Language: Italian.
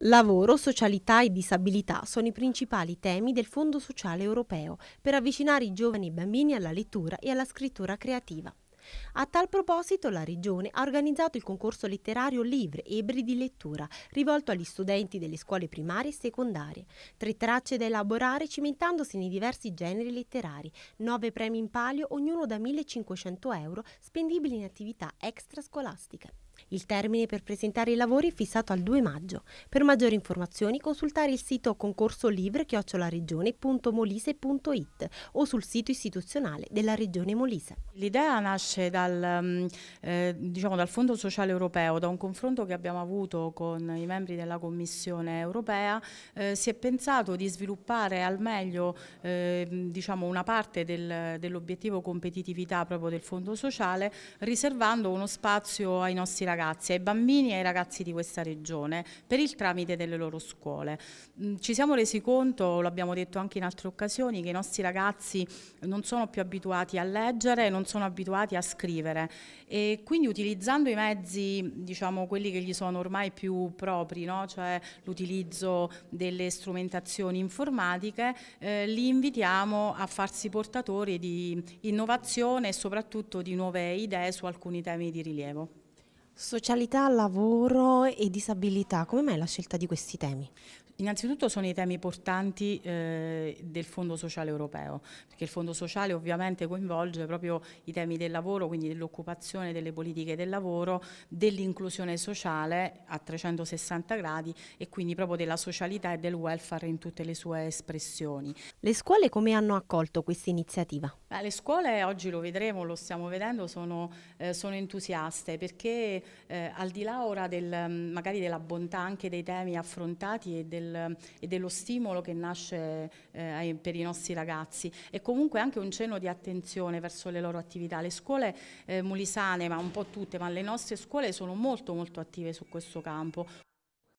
Lavoro, socialità e disabilità sono i principali temi del Fondo Sociale Europeo per avvicinare i giovani e i bambini alla lettura e alla scrittura creativa. A tal proposito la Regione ha organizzato il concorso letterario Livre Ebri di lettura, rivolto agli studenti delle scuole primarie e secondarie. Tre tracce da elaborare cimentandosi nei diversi generi letterari, nove premi in palio, ognuno da 1.500 euro, spendibili in attività extrascolastiche. Il termine per presentare i lavori è fissato al 2 maggio. Per maggiori informazioni consultare il sito concorsolivre livre-regione.molise.it o sul sito istituzionale della Regione Molise. L'idea nasce dal, mm, eh, diciamo, dal, Fondo Sociale Europeo, da un confronto che abbiamo avuto con i membri della Commissione Europea. Eh, si è pensato di sviluppare al meglio eh, diciamo una parte del, dell'obiettivo competitività proprio del Fondo Sociale, riservando uno spazio ai nostri ragazzi, ai bambini e ai ragazzi di questa regione per il tramite delle loro scuole. Mm, ci siamo resi conto, lo abbiamo detto anche in altre occasioni, che i nostri ragazzi non sono più abituati a leggere, non sono abituati a scrivere e quindi utilizzando i mezzi, diciamo quelli che gli sono ormai più propri, no? cioè l'utilizzo delle strumentazioni informatiche, eh, li invitiamo a farsi portatori di innovazione e soprattutto di nuove idee su alcuni temi di rilievo. Socialità, lavoro e disabilità, come mai la scelta di questi temi? Innanzitutto sono i temi portanti eh, del Fondo Sociale Europeo, perché il Fondo Sociale ovviamente coinvolge proprio i temi del lavoro, quindi dell'occupazione, delle politiche del lavoro, dell'inclusione sociale a 360 gradi e quindi proprio della socialità e del welfare in tutte le sue espressioni. Le scuole come hanno accolto questa iniziativa? Beh, le scuole oggi lo vedremo, lo stiamo vedendo, sono, eh, sono entusiaste perché eh, al di là ora del, mm, magari della bontà anche dei temi affrontati e, del, mm, e dello stimolo che nasce eh, per i nostri ragazzi, è comunque anche un cenno di attenzione verso le loro attività. Le scuole eh, mulisane, ma un po' tutte, ma le nostre scuole sono molto molto attive su questo campo.